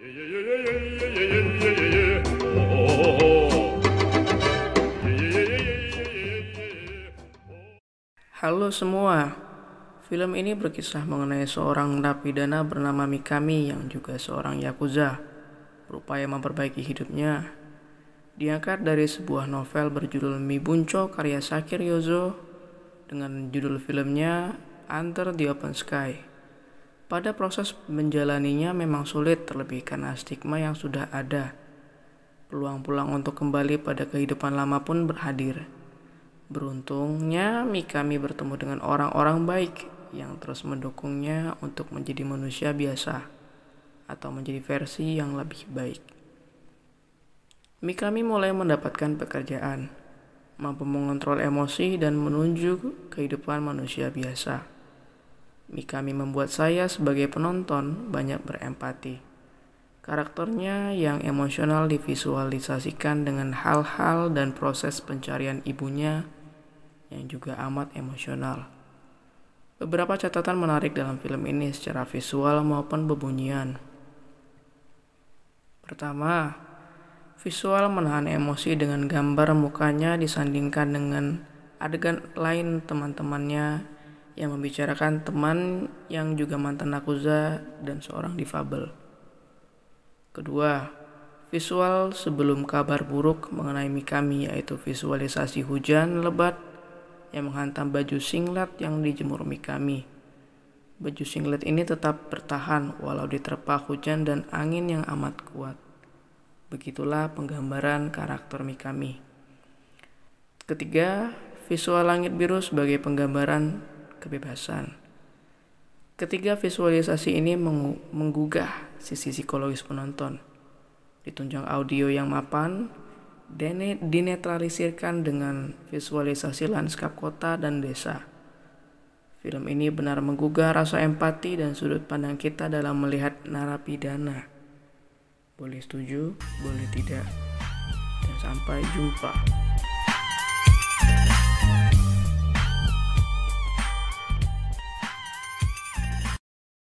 Halo semua, film ini berkisah mengenai seorang narapidana bernama Mikami yang juga seorang Yakuza berupaya memperbaiki hidupnya. Diangkat dari sebuah novel berjudul Mibunco karya Sakir Yozo dengan judul filmnya Under the Open Sky. Pada proses menjalaninya memang sulit terlebih karena stigma yang sudah ada. peluang pulang untuk kembali pada kehidupan lama pun berhadir. Beruntungnya, mikami bertemu dengan orang-orang baik yang terus mendukungnya untuk menjadi manusia biasa atau menjadi versi yang lebih baik. Mikami mulai mendapatkan pekerjaan, mampu mengontrol emosi dan menunjuk kehidupan manusia biasa. Mikami membuat saya sebagai penonton banyak berempati. Karakternya yang emosional divisualisasikan dengan hal-hal dan proses pencarian ibunya yang juga amat emosional. Beberapa catatan menarik dalam film ini secara visual maupun bebunyian. Pertama, visual menahan emosi dengan gambar mukanya disandingkan dengan adegan lain teman-temannya yang membicarakan teman yang juga mantan nakuza dan seorang difabel. Kedua, visual sebelum kabar buruk mengenai Mikami yaitu visualisasi hujan lebat yang menghantam baju singlet yang dijemur Mikami. Baju singlet ini tetap bertahan walau diterpa hujan dan angin yang amat kuat. Begitulah penggambaran karakter Mikami. Ketiga, visual langit biru sebagai penggambaran kebebasan. Ketiga visualisasi ini menggugah sisi psikologis penonton. Ditunjang audio yang mapan, dinetralisirkan dengan visualisasi lanskap kota dan desa. Film ini benar menggugah rasa empati dan sudut pandang kita dalam melihat narapidana. Boleh setuju, boleh tidak. Dan sampai jumpa.